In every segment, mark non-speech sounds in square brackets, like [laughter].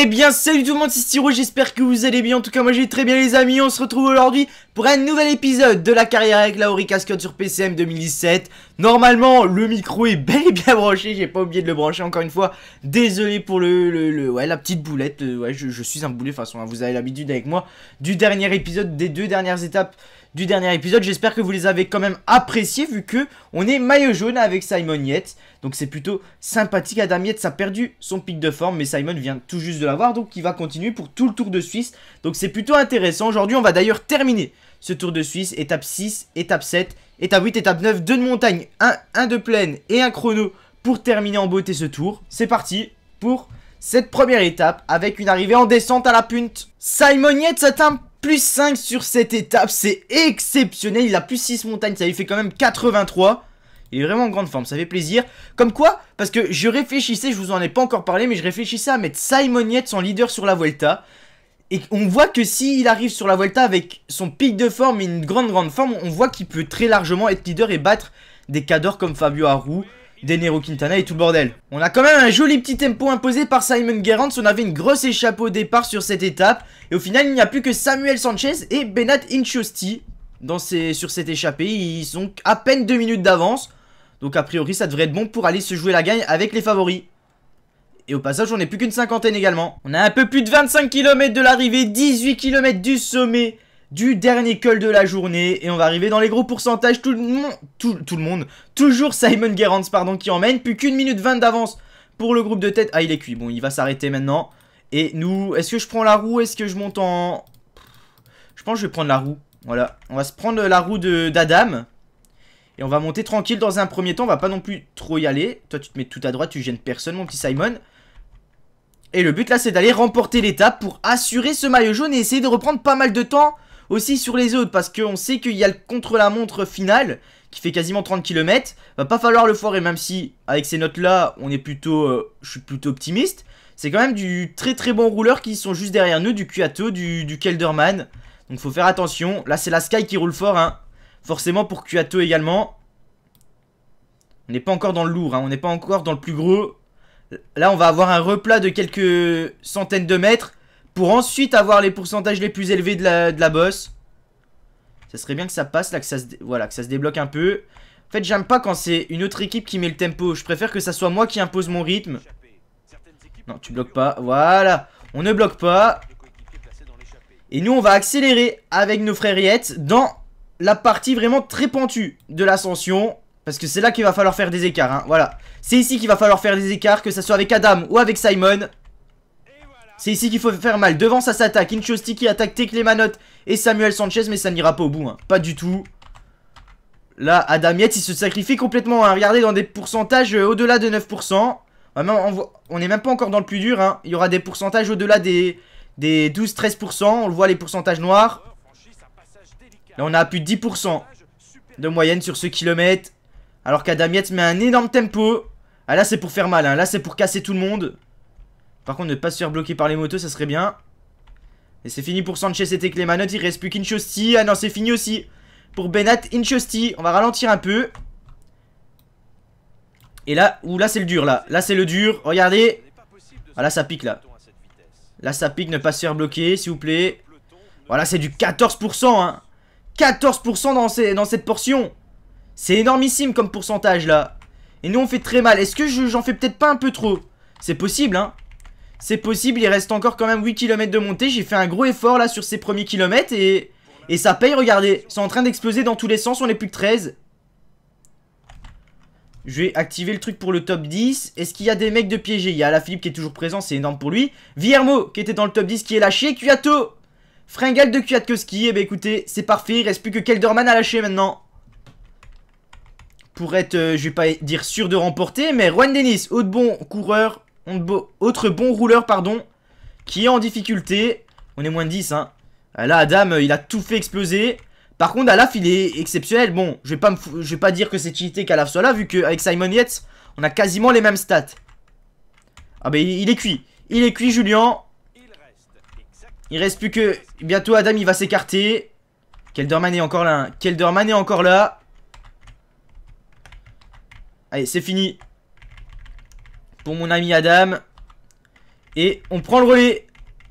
Eh bien salut tout le monde, c'est Styro, j'espère que vous allez bien, en tout cas moi j'ai très bien les amis, on se retrouve aujourd'hui pour un nouvel épisode de la carrière avec la Cascade sur PCM 2017 Normalement le micro est bel et bien branché, j'ai pas oublié de le brancher encore une fois, désolé pour le, le, ouais, la petite boulette, euh, ouais je, suis un boulet de toute façon, hein. vous avez l'habitude avec moi, du dernier épisode des deux dernières étapes du dernier épisode. J'espère que vous les avez quand même appréciés vu que on est maillot jaune avec Simon Yates. Donc c'est plutôt sympathique. Adam Yates a perdu son pic de forme mais Simon vient tout juste de l'avoir donc il va continuer pour tout le Tour de Suisse. Donc c'est plutôt intéressant. Aujourd'hui on va d'ailleurs terminer ce Tour de Suisse. Étape 6, étape 7, étape 8, étape 9, 2 de montagne, 1, un de plaine et un chrono pour terminer en beauté ce tour. C'est parti pour cette première étape avec une arrivée en descente à la punte. Simon Yates atteint plus 5 sur cette étape, c'est exceptionnel. Il a plus 6 montagnes, ça lui fait quand même 83. Il est vraiment en grande forme, ça fait plaisir. Comme quoi, parce que je réfléchissais, je vous en ai pas encore parlé, mais je réfléchissais à mettre Simon Yates son leader sur la Vuelta. Et on voit que s'il arrive sur la Vuelta avec son pic de forme et une grande grande forme, on voit qu'il peut très largement être leader et battre des cadors comme Fabio Harou, Nero Quintana et tout le bordel. On a quand même un joli petit tempo imposé par Simon Gerrans, on avait une grosse échappée au départ sur cette étape, et au final il n'y a plus que Samuel Sanchez et Benat Inchosti dans sur cette échappée, ils sont à peine 2 minutes d'avance, donc a priori ça devrait être bon pour aller se jouer la gagne avec les favoris. Et au passage, on n'est plus qu'une cinquantaine également. On a un peu plus de 25 km de l'arrivée, 18 km du sommet du dernier col de la journée et on va arriver dans les gros pourcentages. Tout le monde, tout, le monde, toujours Simon Gerrans pardon qui emmène, plus qu'une minute vingt d'avance pour le groupe de tête. Ah il est cuit, bon il va s'arrêter maintenant. Et nous, est-ce que je prends la roue, est-ce que je monte en... Je pense que je vais prendre la roue, voilà. On va se prendre la roue d'Adam. Et on va monter tranquille dans un premier temps, on va pas non plus trop y aller. Toi tu te mets tout à droite, tu gênes personne mon petit Simon. Et le but là c'est d'aller remporter l'étape pour assurer ce maillot jaune et essayer de reprendre pas mal de temps aussi sur les autres parce qu'on sait qu'il y a le contre-la-montre final qui fait quasiment 30 km. Va pas falloir le forer même si avec ces notes là on est plutôt, euh, je suis plutôt optimiste. C'est quand même du très très bon rouleur qui sont juste derrière nous, du Cuato, du, Kelderman. Donc faut faire attention. Là c'est la Sky qui roule fort hein. Forcément pour Cuato également. On n'est pas encore dans le lourd, hein. on n'est pas encore dans le plus gros. Là, on va avoir un replat de quelques centaines de mètres. Pour ensuite avoir les pourcentages les plus élevés de la, de la boss. Ça serait bien que ça passe là, que ça se, voilà, que ça se débloque un peu. En fait, j'aime pas quand c'est une autre équipe qui met le tempo. Je préfère que ça soit moi qui impose mon rythme. Non, tu bloques pas. Voilà. On ne bloque pas. Et nous, on va accélérer avec nos frériettes dans la partie vraiment très pentue de l'ascension. Parce que c'est là qu'il va falloir faire des écarts. Hein. Voilà. C'est ici qu'il va falloir faire des écarts, que ça soit avec Adam ou avec Simon. C'est ici qu'il faut faire mal. Devant, ça s'attaque. Inchosti qui attaque manottes et Samuel Sanchez, mais ça n'ira pas au bout. Hein. Pas du tout. Là, Adamiette, il se sacrifie complètement. Hein. Regardez, dans des pourcentages euh, au-delà de 9%. Ah, on n'est même pas encore dans le plus dur. Hein. Il y aura des pourcentages au-delà des, 12-13%. On le voit, les pourcentages noirs. Là, on a plus de 10% de moyenne sur ce kilomètre. Alors qu'Adamiette met un énorme tempo. Ah, là, c'est pour faire mal. Là, c'est pour casser tout le monde. Par contre, ne pas se faire bloquer par les motos, ça serait bien. Et c'est fini pour Sanchez et Teclemanote. Il reste plus qu'Inchosti. Ah non, c'est fini aussi. Pour Benat, Inchosti. On va ralentir un peu. Et là, ou là c'est le dur là. Là c'est le dur. Regardez. Ah là ça pique là. Là ça pique, ne pas se faire bloquer, s'il vous plaît. Voilà, c'est du 14%. Hein. 14% dans, dans cette portion. C'est énormissime comme pourcentage là. Et nous on fait très mal. Est-ce que j'en fais peut-être pas un peu trop C'est possible hein. C'est possible, il reste encore quand même 8 km de montée. J'ai fait un gros effort là sur ces premiers kilomètres et, et ça paye, regardez. C'est en train d'exploser dans tous les sens, on est plus que 13. Je vais activer le truc pour le top 10. Est-ce qu'il y a des mecs de piégés Il y a Philippe qui est toujours présent, c'est énorme pour lui. Viermo qui était dans le top 10 qui est lâché. Cuyato Fringale de Kwiatkowski. Et eh ben écoutez, c'est parfait. Il reste plus que Kelderman à lâcher maintenant. Pour être, euh, je vais pas dire sûr de remporter, mais Juan Denis haut de bon coureur, autre bon rouleur, pardon, qui est en difficulté. On est moins de 10, hein. Euh, là, Adam, euh, il a tout fait exploser. Par contre, Alaf, il est exceptionnel. Bon, je vais pas, je vais pas dire que c'est cheaté qu'Alaf soit là, vu qu'avec Simon Yates, on a quasiment les mêmes stats. Ah bah, il est cuit. Il est cuit, Julien. Il reste plus que... Bientôt, Adam, il va s'écarter. Kelderman est encore là. Hein. Kelderman est encore là. Allez, c'est fini mon ami Adam. Et on prend le relais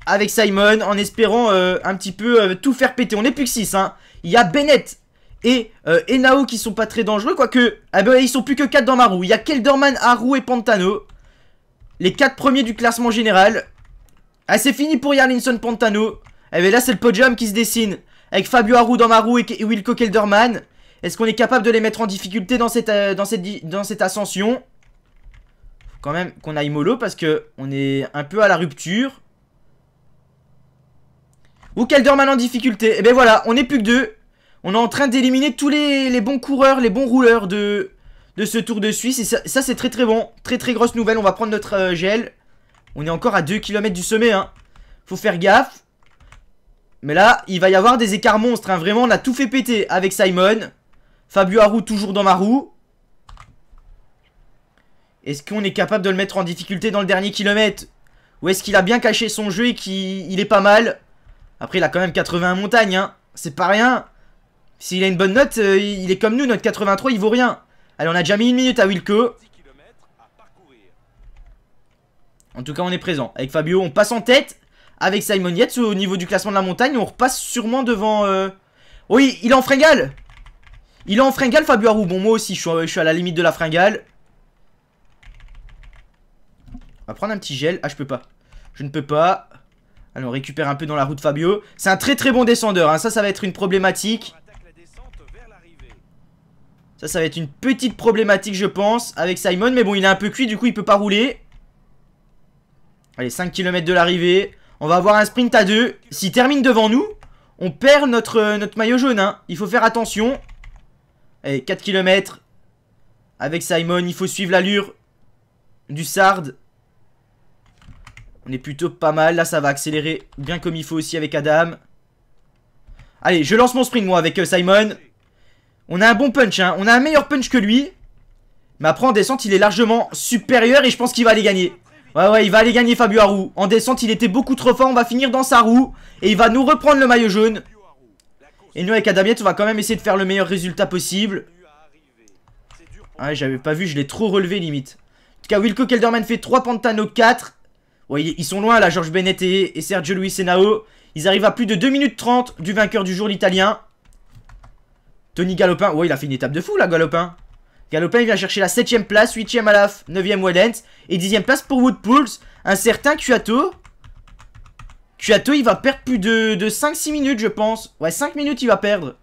avec Simon en espérant euh, un petit peu euh, tout faire péter. On est plus que 6, hein. Il y a Bennett et Enao euh, qui sont pas très dangereux, quoique... Ah ben, ils sont plus que 4 dans ma roue. Il y a Kelderman, Haru et Pantano. Les 4 premiers du classement général. Ah, c'est fini pour Yarlinson Pantano. Et eh bien là, c'est le podium qui se dessine. Avec Fabio Haru dans ma roue et, Wilco Kelderman. Est-ce qu'on est capable de les mettre en difficulté dans cette, dans cette, dans cette ascension quand même qu'on aille mollo parce que on est un peu à la rupture. Ou mal en difficulté. Et eh ben voilà, on est plus que deux. On est en train d'éliminer tous les, bons coureurs, les bons rouleurs de, de ce Tour de Suisse. Et ça, c'est très très bon. Très très grosse nouvelle. On va prendre notre euh, gel. On est encore à 2 km du sommet. Hein. Faut faire gaffe. Mais là, il va y avoir des écarts monstres. Hein. Vraiment, on a tout fait péter avec Simon. Fabio Harou toujours dans ma roue. Est-ce qu'on est capable de le mettre en difficulté dans le dernier kilomètre Ou est-ce qu'il a bien caché son jeu et qu'il est pas mal Après, il a quand même 81 montagnes, hein. C'est pas rien. S'il a une bonne note, euh, il est comme nous, notre 83, il vaut rien. Allez, on a déjà mis une minute à Wilco. En tout cas, on est présent. Avec Fabio, on passe en tête. Avec Simon Yates, au niveau du classement de la montagne, on repasse sûrement devant... Euh, oui, il est en fringale Il est en fringale, Fabio Arou. Bon, moi aussi, je je suis à la limite de la fringale. On va prendre un petit gel. Ah, je peux pas. Je ne peux pas. Allez, on récupère un peu dans la route Fabio. C'est un très très bon descendeur. Hein. Ça, ça va être une problématique. Ça, ça va être une petite problématique, je pense, avec Simon. Mais bon, il est un peu cuit, du coup, il peut pas rouler. Allez, 5 km de l'arrivée. On va avoir un sprint à deux. S'il termine devant nous, on perd notre, euh, notre maillot jaune. Hein. Il faut faire attention. Allez, 4 km. Avec Simon, il faut suivre l'allure du Sard. On est plutôt pas mal. Là, ça va accélérer bien comme il faut aussi avec Adam. Allez, je lance mon sprint, moi, avec euh, Simon. On a un bon punch, hein. On a un meilleur punch que lui. Mais après, en descente, il est largement supérieur et je pense qu'il va aller gagner. Ouais, ouais, il va aller gagner Fabio Harou. En descente, il était beaucoup trop fort. On va finir dans sa roue. Et il va nous reprendre le maillot jaune. Et nous, avec Adamiette, on va quand même essayer de faire le meilleur résultat possible. Ouais, j'avais pas vu. Je l'ai trop relevé, limite. En tout cas, Wilco Kelderman fait 3 Pantano 4 ils sont loin là, Georges Bennett et, Sergio Luis Senao. Ils arrivent à plus de 2 minutes 30 du vainqueur du jour, l'Italien. Tony Galopin, ouais, il a fait une étape de fou là, Galopin. Galopin, il vient chercher la 7ème place, 8ème Alaf, 9ème Wellens et 10ème place pour Woodpulse. Un certain Cuato. Cuato, il va perdre plus de, de 5-6 minutes, je pense. Ouais, 5 minutes, il va perdre.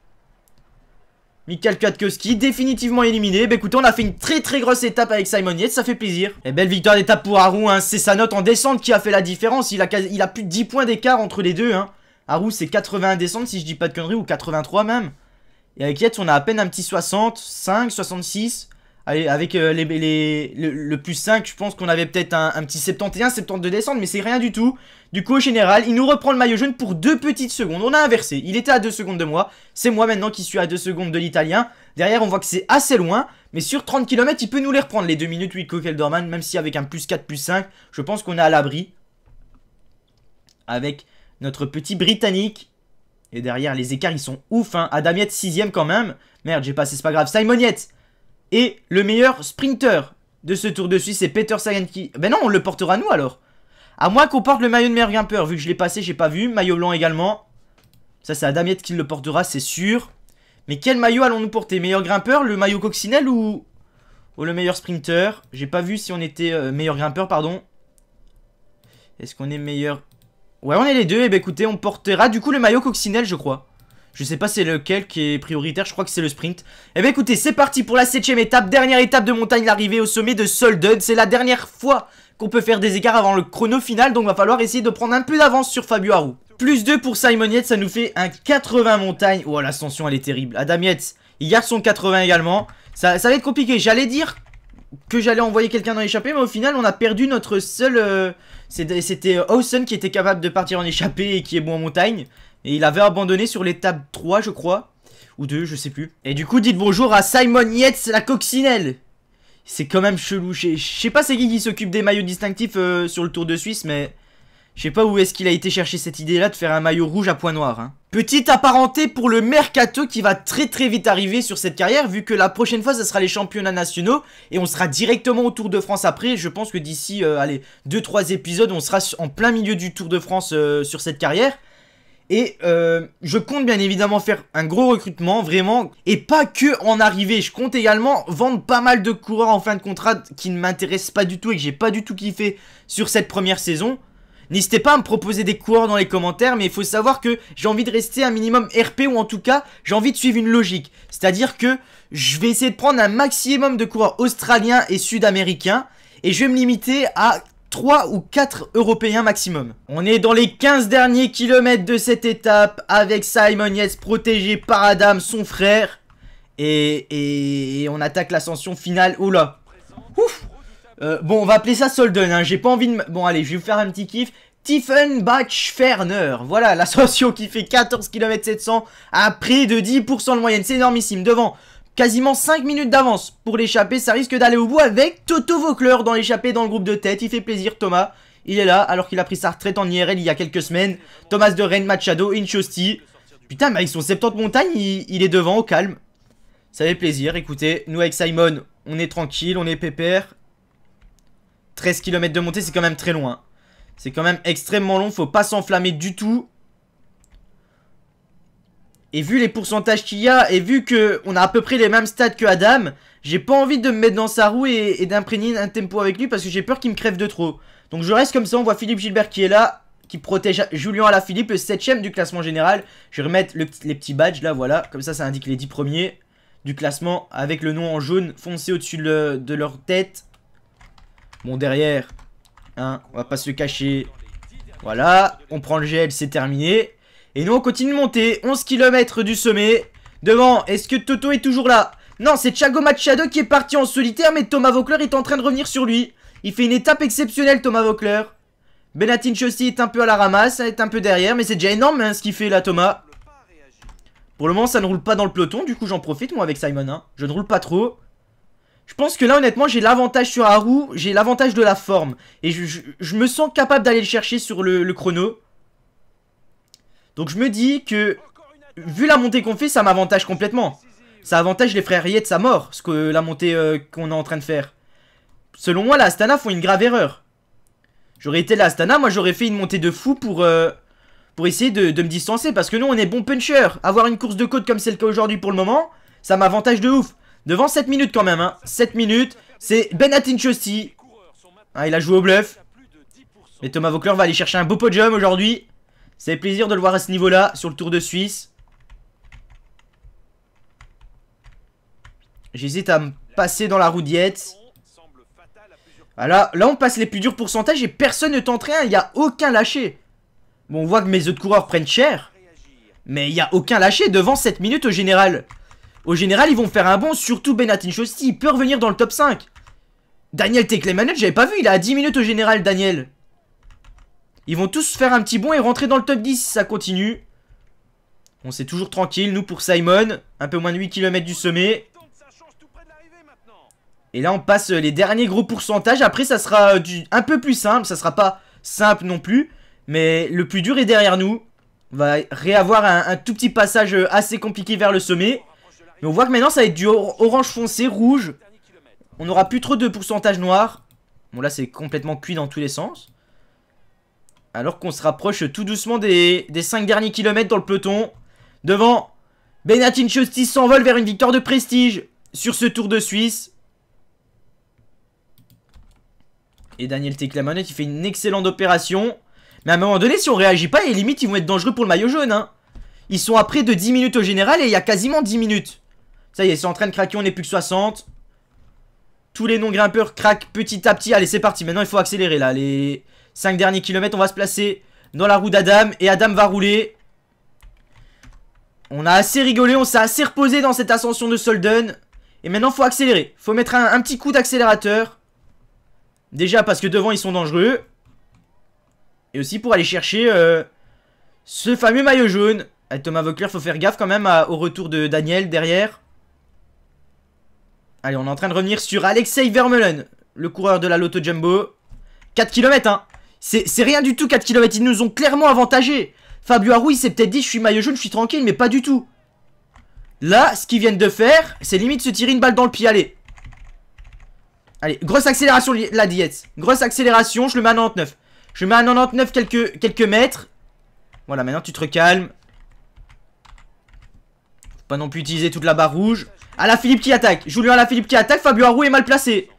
Michael Kwiatkowski définitivement éliminé. Bah écoutez, on a fait une très très grosse étape avec Simon Yates, ça fait plaisir. Et belle victoire d'étape pour Haru, hein. c'est sa note en descente qui a fait la différence. Il a, il a plus de 10 points d'écart entre les deux. Hein. Haru c'est 81 descente si je dis pas de conneries, ou 83 même. Et avec Yates on a à peine un petit 65, 5, 66 avec euh, les, le, plus 5, je pense qu'on avait peut-être un, petit 71, 72 descente, mais c'est rien du tout. Du coup, au général, il nous reprend le maillot jaune pour deux petites secondes. On a inversé. Il était à 2 secondes de moi. C'est moi maintenant qui suis à 2 secondes de l'italien. Derrière, on voit que c'est assez loin. Mais sur 30 km, il peut nous les reprendre, les 2 minutes 8 Dorman, même si avec un plus 4, plus 5, je pense qu'on est à l'abri. Avec notre petit Britannique. Et derrière, les écarts, ils sont ouf. Hein. sixième 6ème quand même. Merde, j'ai passé, c'est pas grave. Simon et le meilleur sprinter de ce Tour de Suisse, c'est Peter Sagan qui... Ben non, on le portera nous alors. À moins qu'on porte le maillot de meilleur grimpeur. Vu que je l'ai passé, j'ai pas vu. Maillot blanc également. Ça, c'est Adamiette qui le portera, c'est sûr. Mais quel maillot allons-nous porter Meilleur grimpeur Le maillot coccinelle ou... Ou le meilleur sprinter J'ai pas vu si on était euh, meilleur grimpeur, pardon. Est-ce qu'on est meilleur... Ouais, on est les deux. Et eh ben écoutez, on portera du coup le maillot coccinelle, je crois. Je sais pas c'est lequel qui est prioritaire, je crois que c'est le sprint. Eh ben écoutez, c'est parti pour la septième étape, dernière étape de montagne, l'arrivée au sommet de Solden. C'est la dernière fois qu'on peut faire des écarts avant le chrono final, donc va falloir essayer de prendre un peu d'avance sur Fabio Haru. Plus 2 pour Simon Yates, ça nous fait un 80 montagne. Oh l'ascension elle est terrible. Adam Yates, il garde son 80 également. Ça, ça va être compliqué, j'allais dire que j'allais envoyer quelqu'un en échappée, mais au final, on a perdu notre seul... Euh, c'était Hawson qui était capable de partir en échappée et qui est bon en montagne. Et il avait abandonné sur l'étape 3, je crois. Ou 2, je sais plus. Et du coup, dites bonjour à Simon Yates, la coccinelle. C'est quand même chelou. Je sais pas c'est qui qui s'occupe des maillots distinctifs euh, sur le Tour de Suisse, mais... Je sais pas où est-ce qu'il a été chercher cette idée-là de faire un maillot rouge à point noir. Hein. Petite apparenté pour le mercato qui va très très vite arriver sur cette carrière, vu que la prochaine fois, ce sera les championnats nationaux, et on sera directement au Tour de France après. Je pense que d'ici, euh, allez, 2-3 épisodes, on sera en plein milieu du Tour de France euh, sur cette carrière. Et euh, je compte bien évidemment faire un gros recrutement, vraiment. Et pas que en arrivée. Je compte également vendre pas mal de coureurs en fin de contrat qui ne m'intéressent pas du tout et que j'ai pas du tout kiffé sur cette première saison. N'hésitez pas à me proposer des coureurs dans les commentaires, mais il faut savoir que j'ai envie de rester un minimum RP ou en tout cas, j'ai envie de suivre une logique. C'est-à-dire que je vais essayer de prendre un maximum de coureurs australiens et sud-américains et je vais me limiter à 3 ou 4 Européens maximum. On est dans les 15 derniers kilomètres de cette étape avec Simon Yates protégé par Adam, son frère. Et, on attaque l'ascension finale. Oula oh Ouf euh, Bon, on va appeler ça Solden. Hein. J'ai pas envie de... Bon, allez, je vais vous faire un petit kiff. tiffenbach ferner voilà [laughs] l'ascension qui fait 14 km 700 à près de 10% de moyenne, c'est énormissime, devant quasiment 5 minutes d'avance pour l'échapper. Ça risque d'aller au bout avec Toto Vaucler dans l'échappée dans le groupe de tête. Il fait plaisir Thomas. Il est là alors qu'il a pris sa retraite en IRL il y a quelques semaines. Thomas de Rennes, Machado, Inchosti. Putain mais avec son 70 montagnes, il, est devant au calme. Ça fait plaisir. Écoutez, nous avec Simon on est tranquille, on est pépère. 13 km de montée c'est quand même très loin. C'est quand même extrêmement long, faut pas s'enflammer du tout. Et vu les pourcentages qu'il y a, et vu que on a à peu près les mêmes stats que Adam, j'ai pas envie de me mettre dans sa roue et, d'imprégner un tempo avec lui parce que j'ai peur qu'il me crève de trop. Donc je reste comme ça, on voit Philippe Gilbert qui est là, qui protège Julien Philippe le 7ème du classement général. Je vais remettre les petits badges là, voilà, comme ça ça indique les 10 premiers du classement avec le nom en jaune foncé au-dessus de, leur tête. Bon derrière, hein, on va pas se cacher. Voilà, on prend le gel, c'est terminé. Et nous on continue de monter, 11 km du sommet. Devant, est-ce que Toto est toujours là Non, c'est Thiago Machado qui est parti en solitaire, mais Thomas Vaucler est en train de revenir sur lui. Il fait une étape exceptionnelle, Thomas Vaucler. Benatin Chossi est un peu à la ramasse, est un peu derrière, mais c'est déjà énorme hein, ce qu'il fait là, Thomas. Pour le moment, ça ne roule pas dans le peloton, du coup j'en profite moi avec Simon. Hein. Je ne roule pas trop. Je pense que là, honnêtement, j'ai l'avantage sur Haru, j'ai l'avantage de la forme. Et je, me sens capable d'aller le chercher sur le chrono. Donc je me dis que, vu la montée qu'on fait, ça m'avantage complètement. Ça avantage les frères de sa mort, ce que la montée euh, qu'on est en train de faire. Selon moi, la Astana font une grave erreur. J'aurais été là, Astana, moi j'aurais fait une montée de fou pour, euh, pour essayer de, me distancer. Parce que nous, on est bon puncher. Avoir une course de côte comme c'est le cas aujourd'hui pour le moment, ça m'avantage de ouf. Devant 7 minutes quand même, hein. 7 minutes, c'est Benatin Ah, il a joué au bluff. Et Thomas Vaucler va aller chercher un beau podium aujourd'hui. C'est plaisir de le voir à ce niveau-là, sur le Tour de Suisse. J'hésite à me passer dans la roue diète. là on passe les plus durs pourcentages et personne ne tente rien, il n'y a aucun lâché. Bon, on voit que mes autres coureurs prennent cher. Mais il n'y a aucun lâché devant cette minute au général. Au général, ils vont faire un bon, surtout Benatin Chosti, il peut revenir dans le top 5. Daniel je j'avais pas vu, il a 10 minutes au général, Daniel. Ils vont tous faire un petit bond et rentrer dans le top 10 si ça continue. On s'est toujours tranquille, nous, pour Simon. Un peu moins de 8 km du sommet. Et là, on passe les derniers gros pourcentages. Après, ça sera euh, du... un peu plus simple. Ça sera pas simple non plus. Mais le plus dur est derrière nous. On va réavoir un, tout petit passage euh, assez compliqué vers le sommet. Mais on voit que maintenant, ça va être du orange foncé, rouge. On aura plus trop de pourcentage noir. Bon, là, c'est complètement cuit dans tous les sens. Alors qu'on se rapproche tout doucement des, 5 derniers kilomètres dans le peloton. Devant, Benatin Chosti s'envole vers une victoire de prestige sur ce Tour de Suisse. Et Daniel Teclamonet, il fait une excellente opération. Mais à un moment donné, si on réagit pas, les limites ils vont être dangereux pour le maillot jaune. Hein. Ils sont à près de 10 minutes au général et il y a quasiment 10 minutes. Ça y est, c'est en train de craquer, on n'est plus que 60. Tous les non-grimpeurs craquent petit à petit. Allez, c'est parti. Maintenant, il faut accélérer là. 5 derniers kilomètres, on va se placer dans la roue d'Adam. Et Adam va rouler. On a assez rigolé, on s'est assez reposé dans cette ascension de Solden. Et maintenant, faut accélérer. Faut mettre un, petit coup d'accélérateur. Déjà parce que devant, ils sont dangereux. Et aussi pour aller chercher euh, ce fameux maillot jaune. Et Thomas Vauclair, faut faire gaffe quand même au retour de Daniel derrière. Allez, on est en train de revenir sur Alexei Vermeulen, le coureur de la Lotto Jumbo. 4 km, hein c'est rien du tout 4 km, ils nous ont clairement avantagé Fabio Aru, il s'est peut-être dit, je suis maillot jaune, je suis tranquille, mais pas du tout. Là, ce qu'ils viennent de faire, c'est limite se tirer une balle dans le pied, allez. Allez, grosse accélération, la diète. Grosse accélération, je le mets à 99. Je le mets à 99 quelques, quelques mètres. Voilà, maintenant tu te recalmes. Faut pas non plus utiliser toute la barre rouge. À la Philippe qui attaque. Julien à la Philippe qui attaque. Fabio Arou est mal placé.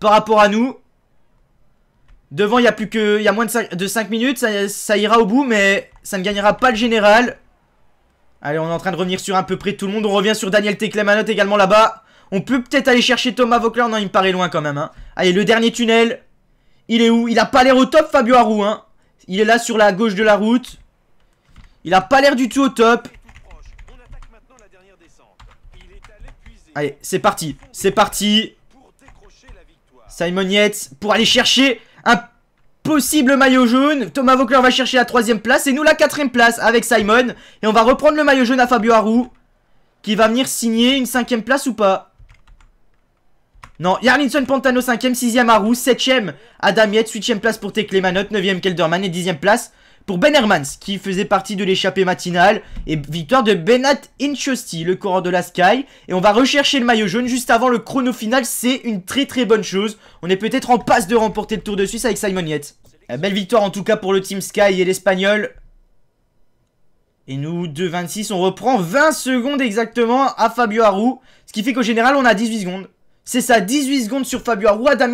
Par rapport à nous. Devant, il y a plus que, il y a moins de 5, minutes, ça, ira au bout, mais ça ne gagnera pas le général. Allez, on est en train de revenir sur à peu près tout le monde. On revient sur Daniel Teclemanot également là-bas. On peut peut-être aller chercher Thomas Vauclair. Non, il me paraît loin quand même. Hein. Allez, le dernier tunnel. Il est où Il a pas l'air au top, Fabio Harou. Hein. Il est là sur la gauche de la route. Il a pas l'air du tout au top. Allez, c'est parti. C'est parti. Simon Yates pour aller chercher un possible maillot jaune. Thomas Vauclair va chercher la troisième place et nous la quatrième place avec Simon. Et on va reprendre le maillot jaune à Fabio Harou qui va venir signer une cinquième place ou pas. Non, Yarlinson Pantano 5 sixième 6ème Harou, 7 Adam 8 place pour Tekle Manotte, 9 Kelderman et dixième place pour Ben Hermans qui faisait partie de l'échappée matinale et victoire de Benat Inchosti, le coureur de la Sky. Et on va rechercher le maillot jaune juste avant le chrono final, c'est une très très bonne chose. On est peut-être en passe de remporter le Tour de Suisse avec Simon la euh, Belle victoire en tout cas pour le Team Sky et l'Espagnol. Et nous, 26 on reprend 20 secondes exactement à Fabio Harou. Ce qui fait qu'au général, on a 18 secondes. C'est ça, 18 secondes sur Fabio Harou. Adam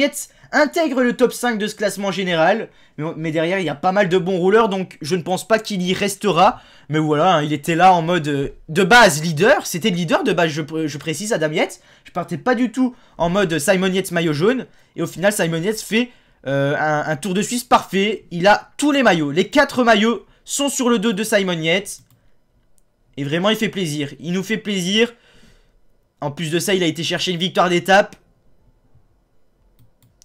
intègre le top 5 de ce classement général. Mais derrière, il y a pas mal de bons rouleurs, donc je ne pense pas qu'il y restera. Mais voilà, hein, il était là en mode euh, de base leader. C'était le leader de base, je, précise, Adam Yates. Je partais pas du tout en mode Simon Yates maillot jaune. Et au final, Simon Yates fait euh, un, tour de Suisse parfait. Il a tous les maillots. Les 4 maillots sont sur le dos de Simon Yates. Et vraiment, il fait plaisir. Il nous fait plaisir. En plus de ça, il a été chercher une victoire d'étape.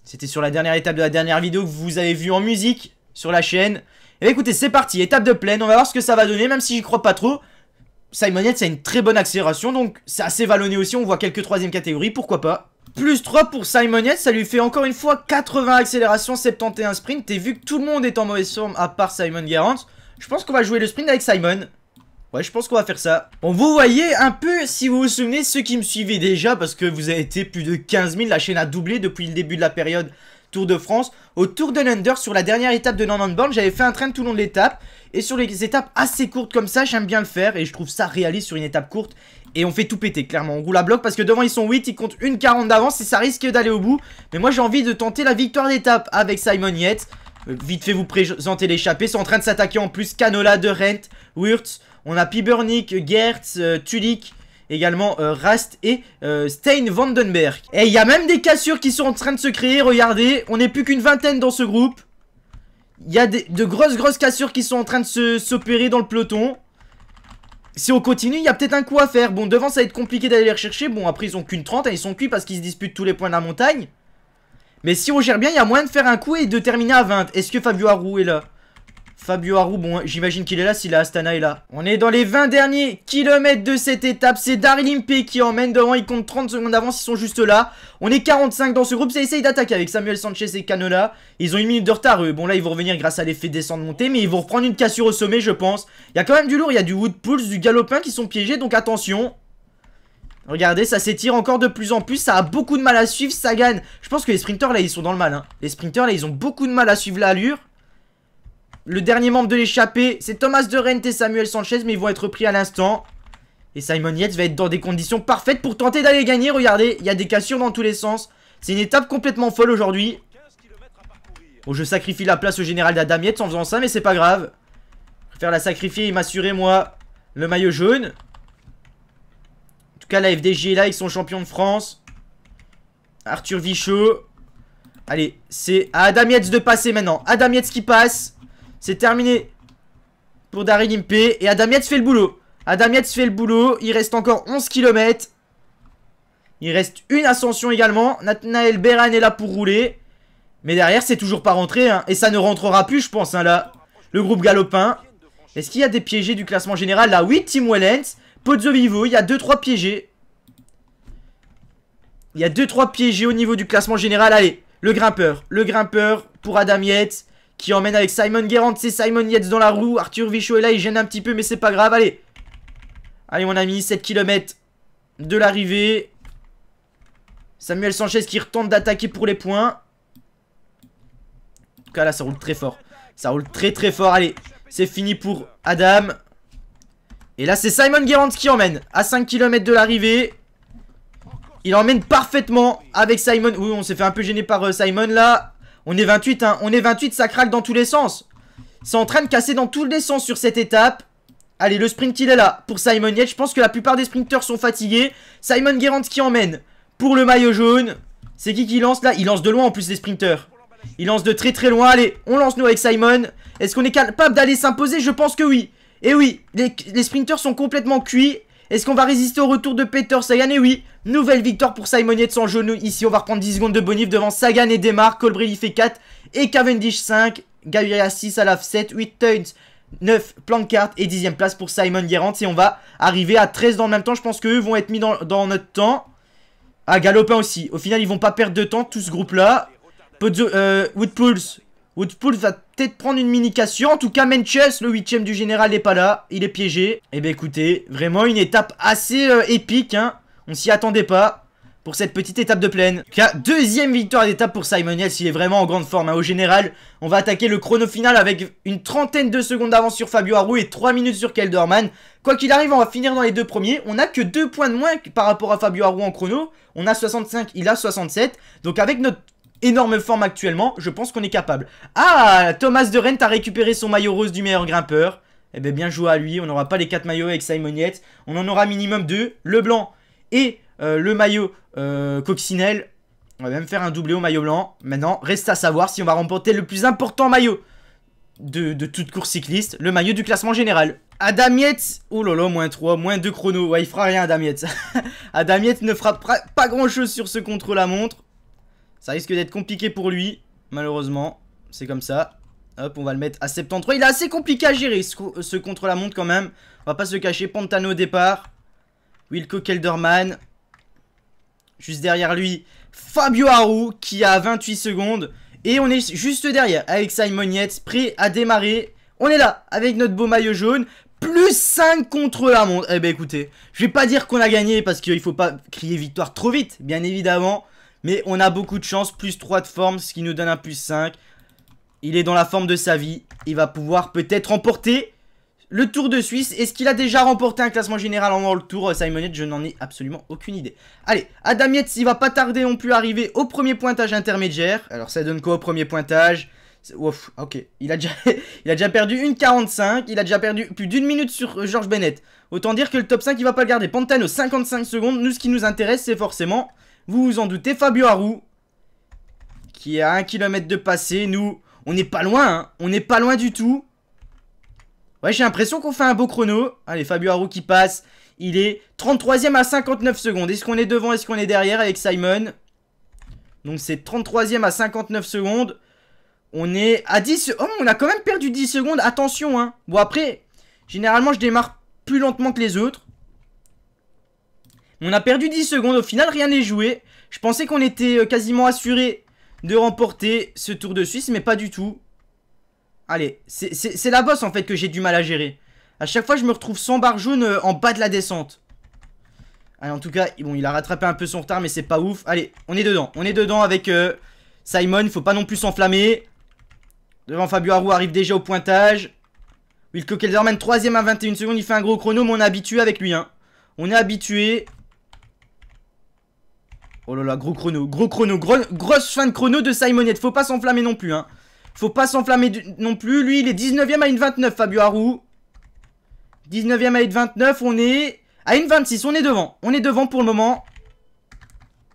C'était sur la dernière étape de la dernière vidéo que vous avez vu en musique sur la chaîne. Et eh écoutez, c'est parti, étape de plaine, on va voir ce que ça va donner, même si j'y crois pas trop. Simonette, c'est une très bonne accélération, donc c'est assez vallonné aussi, on voit quelques troisième catégorie, pourquoi pas. Plus 3 pour Simonette, ça lui fait encore une fois 80 accélérations, 71 sprint, et vu que tout le monde est en mauvaise forme à part Simon Garant, je pense qu'on va jouer le sprint avec Simon. Ouais, je pense qu'on va faire ça. Bon, vous voyez un peu, si vous vous souvenez, ceux qui me suivaient déjà, parce que vous avez été plus de 15 000, la chaîne a doublé depuis le début de la période Tour de France. Au Tour de l'Under, sur la dernière étape de Born. j'avais fait un train tout le long de l'étape. Et sur les étapes assez courtes comme ça, j'aime bien le faire, et je trouve ça réaliste sur une étape courte. Et on fait tout péter, clairement. On roule à bloc parce que devant ils sont 8, ils comptent une 40 d'avance et ça risque d'aller au bout. Mais moi j'ai envie de tenter la victoire d'étape avec Simon Yates. Euh, vite fait vous présenter l'échappée. Ils sont en train de s'attaquer en plus. Canola, De Rent, Wirtz, on a Pibernik, Gertz, euh, Tulik, également euh, Rast et euh, Stein Vandenberg. Et il y a même des cassures qui sont en train de se créer, regardez, on n'est plus qu'une vingtaine dans ce groupe. Il y a de grosses grosses cassures qui sont en train de s'opérer dans le peloton. Si on continue, il y a peut-être un coup à faire. Bon, devant, ça va être compliqué d'aller les rechercher. Bon, après, ils ont qu'une 30 et hein, ils sont cuits parce qu'ils se disputent tous les points de la montagne. Mais si on gère bien, il y a moyen de faire un coup et de terminer à 20. Est-ce que Fabio Harou est là Fabio Harou, bon, j'imagine qu'il est là si la Astana est là. On est dans les 20 derniers kilomètres de cette étape. C'est Daryl Impe qui emmène devant. Ils compte 30 secondes d'avance, ils sont juste là. On est 45 dans ce groupe. Ça essaye d'attaquer avec Samuel Sanchez et Canola. Ils ont une minute de retard, eux. Bon, là, ils vont revenir grâce à l'effet descente-montée. Mais ils vont reprendre une cassure au sommet, je pense. Il y a quand même du lourd. Il y a du Wood du Galopin qui sont piégés. Donc attention. Regardez, ça s'étire encore de plus en plus. Ça a beaucoup de mal à suivre, Sagan. Je pense que les sprinters, là, ils sont dans le mal. Hein. Les sprinters, là, ils ont beaucoup de mal à suivre l'allure. Le dernier membre de l'échappée, c'est Thomas de Rente et Samuel Sanchez, mais ils vont être pris à l'instant. Et Simon Yates va être dans des conditions parfaites pour tenter d'aller gagner. Regardez, il y a des cassures dans tous les sens. C'est une étape complètement folle aujourd'hui. Bon, je sacrifie la place au général d'Adam Yates en faisant ça, mais c'est pas grave. Je préfère la sacrifier et m'assurer, moi, le maillot jaune. En tout cas, la FDG est là, ils sont champions de France. Arthur Vichot. Allez, c'est à Adam de passer maintenant. Adam Yates qui passe. C'est terminé pour Daryl Impé. Et Adam Yates fait le boulot. Adam Yates fait le boulot. Il reste encore 11 km. Il reste une ascension également. Nathanael Beran est là pour rouler. Mais derrière, c'est toujours pas rentré. Hein. Et ça ne rentrera plus, je pense, hein, là. Le groupe galopin. Est-ce qu'il y a des piégés du classement général Là, oui, Tim Wellens. Pozzo Vivo, il y a 2-3 piégés. Il y a 2-3 piégés au niveau du classement général. Allez, le grimpeur. Le grimpeur pour Adam Yates qui emmène avec Simon Guérant. C'est Simon Yates dans la roue. Arthur Vichot est là, il gêne un petit peu, mais c'est pas grave. Allez, allez mon ami, 7 km de l'arrivée. Samuel Sanchez qui retente d'attaquer pour les points. En tout cas là, ça roule très fort. Ça roule très très fort. Allez, c'est fini pour Adam. Et là, c'est Simon Guérant qui emmène à 5 km de l'arrivée. Il emmène parfaitement avec Simon. Oui, on s'est fait un peu gêner par euh, Simon là. On est 28, hein. On est 28, ça craque dans tous les sens. C'est en train de casser dans tous les sens sur cette étape. Allez, le sprint, il est là pour Simon Je pense que la plupart des sprinteurs sont fatigués. Simon Guérant qui emmène pour le maillot jaune. C'est qui qui lance là Il lance de loin en plus les sprinteurs. Il lance de très très loin. Allez, on lance nous avec Simon. Est-ce qu'on est capable d'aller s'imposer Je pense que oui. Et eh oui, les sprinteurs sont complètement cuits. Est-ce qu'on va résister au retour de Peter Sagan Et eh oui, nouvelle victoire pour Simon Yates en genou. Ici, on va reprendre 10 secondes de bonif devant Sagan et Demar. Colbrelli fait 4 et Cavendish 5. Gaviria 6, Alaf 7, 8 Tunes, 9 cartes. et 10ème place pour Simon Guérant. Et on va arriver à 13 dans le même temps. Je pense qu'eux vont être mis dans, dans, notre temps. Ah, Galopin aussi. Au final, ils vont pas perdre de temps, tout ce groupe-là. Euh, Woodpools, Woodpool va peut-être prendre une mini En tout cas, Menches, le 8 huitième du général, n'est pas là. Il est piégé. Et eh ben, écoutez, vraiment une étape assez euh, épique. Hein. On s'y attendait pas pour cette petite étape de plaine. deuxième victoire d'étape pour Simon Yates. Il est vraiment en grande forme. Hein. Au général, on va attaquer le chrono final avec une trentaine de secondes d'avance sur Fabio Aru et 3 minutes sur Kelderman. Quoi qu'il arrive, on va finir dans les deux premiers. On n'a que deux points de moins par rapport à Fabio Aru en chrono. On a 65, il a 67. Donc avec notre énorme forme actuellement, je pense qu'on est capable. Ah, Thomas de Rent a récupéré son maillot rose du meilleur grimpeur. Eh bien, bien joué à lui. On n'aura pas les 4 maillots avec Simon On en aura minimum 2. Le blanc et euh, le maillot euh, coccinelle. On va même faire un doublé au maillot blanc. Maintenant, reste à savoir si on va remporter le plus important maillot de, toute course cycliste, le maillot du classement général. Adam Yates, oh là là, moins 3, moins 2 chrono. Ouais, il fera rien, Adam Yates. [laughs] ne fera pas grand chose sur ce contre-la-montre. Ça risque d'être compliqué pour lui, malheureusement. C'est comme ça. Hop, on va le mettre à 73. Il est assez compliqué à gérer, ce, contre-la-montre quand même. On va pas se cacher. Pantano au départ. Wilco Kelderman. Juste derrière lui, Fabio Haru qui a 28 secondes. Et on est juste derrière avec Simon prêt à démarrer. On est là avec notre beau maillot jaune. Plus 5 contre la montre. Eh ben écoutez, je vais pas dire qu'on a gagné parce qu'il faut pas crier victoire trop vite, bien évidemment. Mais on a beaucoup de chance, plus 3 de forme, ce qui nous donne un plus 5. Il est dans la forme de sa vie. Il va pouvoir peut-être remporter le Tour de Suisse. Est-ce qu'il a déjà remporté un classement général en World Tour euh, Simonette, je n'en ai absolument aucune idée. Allez, Adam Yates, il va pas tarder non plus à arriver au premier pointage intermédiaire. Alors ça donne quoi au premier pointage Ouf, ok. Il a, déjà, [laughs] il a déjà perdu une 45. Il a déjà perdu plus d'une minute sur euh, George Bennett. Autant dire que le top 5, il va pas le garder. Pantano, 55 secondes. Nous, ce qui nous intéresse, c'est forcément vous vous en doutez, Fabio Harou, qui est à 1 km de passer. Nous, on n'est pas loin, hein. on n'est pas loin du tout. Ouais, j'ai l'impression qu'on fait un beau chrono. Allez, Fabio Harou qui passe. Il est 33ème à 59 secondes. Est-ce qu'on est devant, est-ce qu'on est derrière avec Simon Donc c'est 33ème à 59 secondes. On est à 10... Oh, on a quand même perdu 10 secondes. Attention, hein. Bon, après, généralement, je démarre plus lentement que les autres. On a perdu 10 secondes, au final rien n'est joué. Je pensais qu'on était euh, quasiment assuré de remporter ce Tour de Suisse, mais pas du tout. Allez, c'est la bosse en fait que j'ai du mal à gérer. À chaque fois je me retrouve sans barre jaune euh, en bas de la descente. Allez, en tout cas, bon, il a rattrapé un peu son retard, mais c'est pas ouf. Allez, on est dedans. On est dedans avec simon. Euh, simon. Faut pas non plus s'enflammer. Devant Fabio Harou arrive déjà au pointage. Wilco Kelderman, 3ème à 21 secondes. Il fait un gros chrono, mais on est habitué avec lui. Hein. On est habitué. Oh là là, gros chrono, gros chrono, gros, grosse fin de chrono de Simonette. Faut pas s'enflammer non plus, hein. Faut pas s'enflammer non plus. Lui, il est 19ème à une 29, Fabio Harou. 19ème à une 29, on est... À une 26, on est devant. On est devant pour le moment.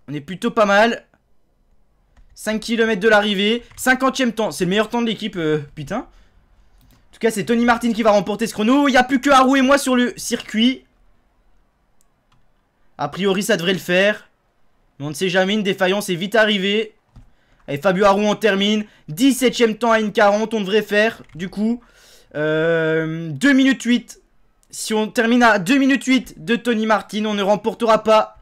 On est plutôt pas mal. 5 km de l'arrivée. 50ème temps. C'est le meilleur temps de l'équipe, euh, putain. En tout cas, c'est Tony Martin qui va remporter ce chrono. Il n'y a plus que Harou et moi sur le circuit. A priori, ça devrait le faire on ne sait jamais, une défaillance est vite arrivée. Et Fabio Harou en termine. 17ème temps à 1,40. On devrait faire, du coup, euh, 2 minutes 8. Si on termine à 2 minutes 8 de Tony Martin, on ne remportera pas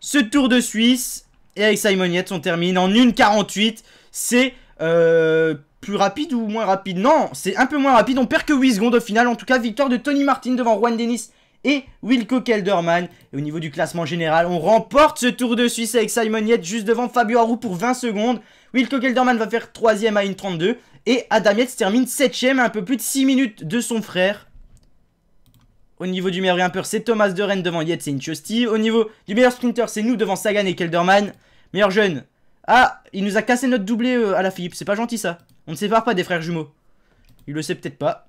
ce Tour de Suisse. Et avec Simon Yates, on termine en 1,48. C'est euh, plus rapide ou moins rapide Non, c'est un peu moins rapide. On perd que 8 secondes au final. En tout cas, victoire de Tony Martin devant Juan Dennis et Wilco Kelderman. Et au niveau du classement général, on remporte ce Tour de Suisse avec Simon juste devant Fabio Harou pour 20 secondes. Wilco Kelderman va faire 3ème à 32 et Adam se termine 7ème à un peu plus de 6 minutes de son frère. Au niveau du meilleur grimpeur, c'est Thomas de Rennes devant c'est une Inchosti. Au niveau du meilleur sprinter, c'est nous devant Sagan et Kelderman. Meilleur jeune. Ah, il nous a cassé notre doublé euh, à la Philippe. C'est pas gentil ça. On ne sépare pas des frères jumeaux. Il le sait peut-être pas.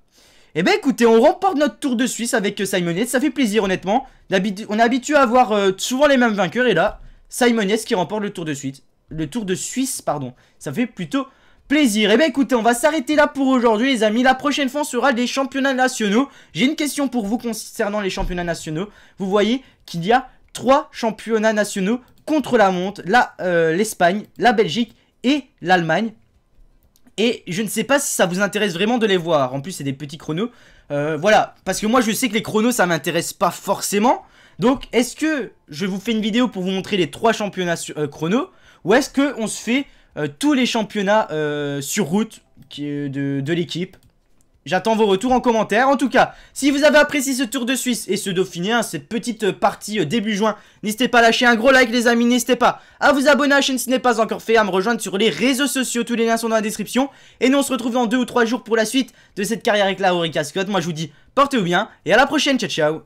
Eh bien, écoutez, on remporte notre tour de Suisse avec euh, Simonet, ça fait plaisir honnêtement. On est habitué à avoir euh, souvent les mêmes vainqueurs et là, Simonet qui remporte le tour de Suisse. Le tour de Suisse, pardon. Ça fait plutôt plaisir. Eh ben écoutez, on va s'arrêter là pour aujourd'hui les amis. La prochaine fois, sera les championnats nationaux. J'ai une question pour vous concernant les championnats nationaux. Vous voyez qu'il y a trois championnats nationaux contre la montre. Euh, L'Espagne, la, la Belgique et l'Allemagne. Et je ne sais pas si ça vous intéresse vraiment de les voir. En plus, c'est des petits chronos. Euh, voilà, parce que moi, je sais que les chronos, ça m'intéresse pas forcément. Donc, est-ce que je vous fais une vidéo pour vous montrer les trois championnats euh, chronos, chrono Ou est-ce qu'on se fait euh, tous les championnats sur route de l'équipe J'attends vos retours en commentaire. En tout cas, si vous avez apprécié ce tour de Suisse et ce Dauphiné, hein, cette petite euh, partie euh, début juin, n'hésitez pas à lâcher un gros like les amis, n'hésitez pas à vous abonner à la chaîne si ce n'est pas encore fait, à me rejoindre sur les réseaux sociaux, tous les liens sont dans la description. Et nous on se retrouve dans deux ou trois jours pour la suite de cette carrière avec la Aurica Scott. Moi je vous dis, portez-vous bien et à la prochaine, ciao ciao